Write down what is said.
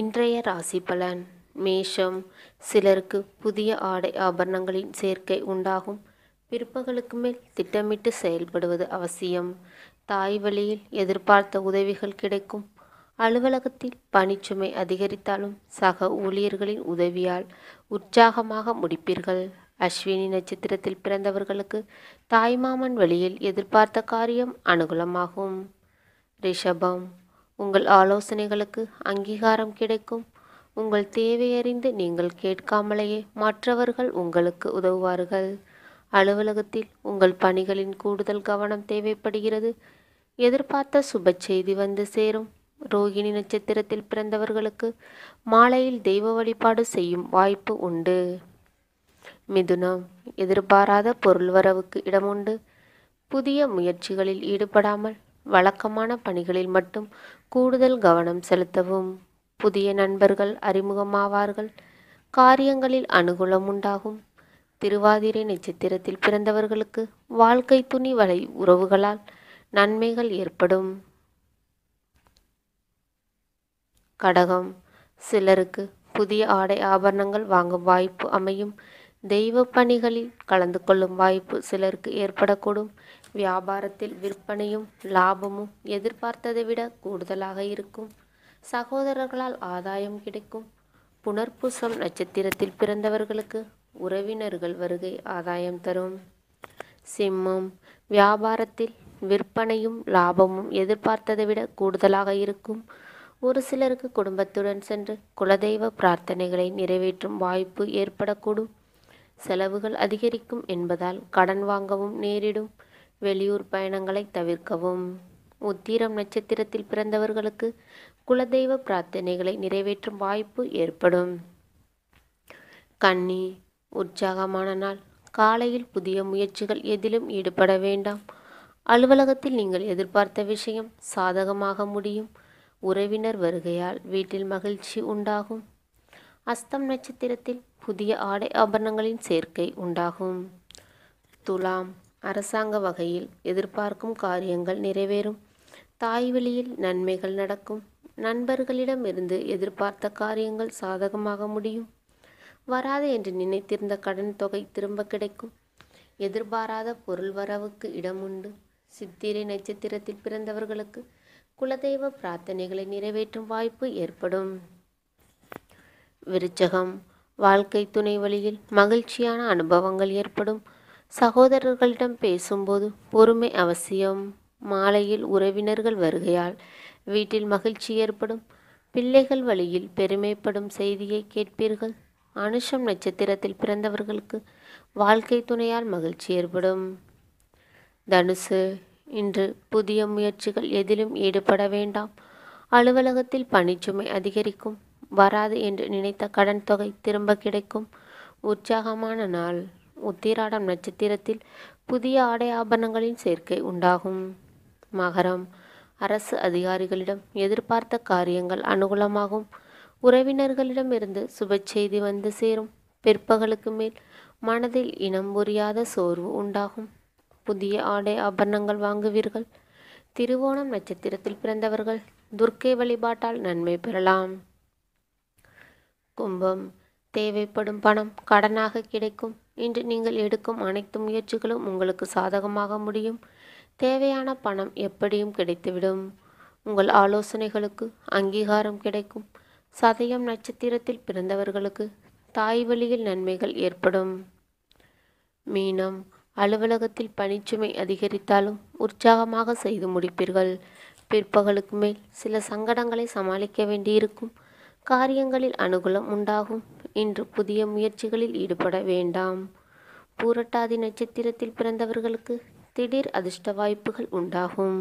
இன்றைய ராசி பலன் மேஷம் சிலருக்கு புதிய ஆடை ஆபரணங்களின் சேர்க்கை உண்டாகும் பிற்பகலுக்கு மேல் திட்டமிட்டு செயல்படுவது அவசியம் தாய் வழியில் எதிர்பார்த்த உதவிகள் கிடைக்கும் அலுவலகத்தில் பணிச்சுமை அதிகரித்தாலும் சக ஊழியர்களின் உதவியால் உற்சாகமாக முடிப்பீர்கள் அஸ்வினி நட்சத்திரத்தில் பிறந்தவர்களுக்கு தாய்மாமன் வழியில் எதிர்பார்த்த காரியம் அனுகூலமாகும் ரிஷபம் உங்கள் ஆலோசனைகளுக்கு அங்கீகாரம் கிடைக்கும் உங்கள் தேவையறிந்து நீங்கள் கேட்காமலேயே மற்றவர்கள் உங்களுக்கு உதவுவார்கள் அலுவலகத்தில் உங்கள் பணிகளின் கூடுதல் கவனம் தேவைப்படுகிறது எதிர்பார்த்த சுப செய்தி வந்து சேரும் ரோகிணி நட்சத்திரத்தில் பிறந்தவர்களுக்கு மாலையில் தெய்வ வழிபாடு செய்யும் வாய்ப்பு உண்டு மிதுனம் எதிர்பாராத பொருள் வரவுக்கு இடமுண்டு புதிய முயற்சிகளில் ஈடுபடாமல் வழக்கமான பணிகளில் மட்டும் கூடுதல் கவனம் செலுத்தவும் புதிய நண்பர்கள் அறிமுகமாவார்கள் காரியங்களில் அனுகூலம் உண்டாகும் திருவாதிரை நட்சத்திரத்தில் பிறந்தவர்களுக்கு வாழ்க்கை துணி வலை உறவுகளால் நன்மைகள் ஏற்படும் கடகம் சிலருக்கு புதிய ஆடை ஆபரணங்கள் வாங்கும் வாய்ப்பு அமையும் தெய்வ பணிகளில் கலந்து கொள்ளும் வாய்ப்பு சிலருக்கு ஏற்படக்கூடும் வியாபாரத்தில் விற்பனையும் லாபமும் எதிர்பார்த்ததை விட கூடுதலாக இருக்கும் சகோதரர்களால் ஆதாயம் கிடைக்கும் புனர்பூசம் நட்சத்திரத்தில் பிறந்தவர்களுக்கு உறவினர்கள் வருகை ஆதாயம் தரும் சிம்மம் வியாபாரத்தில் விற்பனையும் லாபமும் எதிர்பார்த்ததை விட கூடுதலாக இருக்கும் ஒரு சிலருக்கு குடும்பத்துடன் சென்று குலதெய்வ பிரார்த்தனைகளை நிறைவேற்றும் வாய்ப்பு ஏற்படக்கூடும் செலவுகள் அதிகரிக்கும் என்பதால் கடன் வாங்கவும் நேரிடும் வெளியூர் பயணங்களை தவிர்க்கவும் உத்திரம் நட்சத்திரத்தில் பிறந்தவர்களுக்கு குலதெய்வ பிரார்த்தனைகளை நிறைவேற்றும் வாய்ப்பு ஏற்படும் கன்னி உற்சாகமான நாள் காலையில் புதிய முயற்சிகள் எதிலும் ஈடுபட வேண்டாம் அலுவலகத்தில் நீங்கள் எதிர்பார்த்த விஷயம் சாதகமாக முடியும் உறவினர் வருகையால் வீட்டில் மகிழ்ச்சி உண்டாகும் அஸ்தம் நட்சத்திரத்தில் புதிய ஆடை ஆபரணங்களின் சேர்க்கை உண்டாகும் துலாம் அரசாங்க வகையில் எதிர்பார்க்கும் காரியங்கள் நிறைவேறும் தாய் வழியில் நன்மைகள் நடக்கும் நண்பர்களிடமிருந்து எதிர்பார்த்த காரியங்கள் சாதகமாக முடியும் வராது என்று நினைத்திருந்த கடன் தொகை திரும்ப கிடைக்கும் எதிர்பாராத பொருள் வரவுக்கு இடம் உண்டு சித்திரை நட்சத்திரத்தில் பிறந்தவர்களுக்கு குலதெய்வ பிரார்த்தனைகளை நிறைவேற்றும் வாய்ப்பு ஏற்படும் விருச்சகம் வாழ்க்கை துணை வழியில் மகிழ்ச்சியான அனுபவங்கள் ஏற்படும் சகோதரர்களிடம் பேசும்போது பொறுமை அவசியம் மாலையில் உறவினர்கள் வருகையால் வீட்டில் மகிழ்ச்சி ஏற்படும் பிள்ளைகள் வழியில் பெருமைப்படும் செய்தியை கேட்பீர்கள் அனுஷம் நட்சத்திரத்தில் பிறந்தவர்களுக்கு வாழ்க்கை துணையால் மகிழ்ச்சி ஏற்படும் தனுசு இன்று புதிய முயற்சிகள் எதிலும் ஈடுபட வேண்டாம் அலுவலகத்தில் பணிச்சுமை அதிகரிக்கும் வராது என்று நினைத்த கடன் தொகை திரும்ப கிடைக்கும் உற்சாகமான நாள் உத்திராடம் நட்சத்திரத்தில் புதிய ஆடை ஆபரணங்களின் சேர்க்கை உண்டாகும் மகரம் அரசு அதிகாரிகளிடம் எதிர்பார்த்த காரியங்கள் அனுகூலமாகும் உறவினர்களிடமிருந்து சுப செய்தி வந்து சேரும் பிற்பகலுக்கு மேல் மனதில் இனம் புரியாத சோர்வு உண்டாகும் புதிய ஆடை ஆபரணங்கள் வாங்குவீர்கள் திருவோணம் நட்சத்திரத்தில் பிறந்தவர்கள் துர்க்கை வழிபாட்டால் நன்மை பெறலாம் கும்பம் தேவைப்படும் பணம் கடனாக கிடைக்கும் இன்று நீங்கள் எடுக்கும் அனைத்து முயற்சிகளும் உங்களுக்கு சாதகமாக முடியும் தேவையான பணம் எப்படியும் கிடைத்துவிடும் உங்கள் ஆலோசனைகளுக்கு அங்கீகாரம் கிடைக்கும் சதயம் நட்சத்திரத்தில் பிறந்தவர்களுக்கு தாய் வழியில் நன்மைகள் ஏற்படும் மீனம் அலுவலகத்தில் பணிச்சுமை அதிகரித்தாலும் உற்சாகமாக செய்து முடிப்பீர்கள் பிற்பகலுக்கு மேல் சில சங்கடங்களை சமாளிக்க வேண்டியிருக்கும் காரியங்களில் அனுகூலம் உண்டாகும் இன்று புதிய முயற்சிகளில் ஈடுபட வேண்டாம் பூரட்டாதி நட்சத்திரத்தில் பிறந்தவர்களுக்கு திடீர் அதிர்ஷ்ட வாய்ப்புகள் உண்டாகும்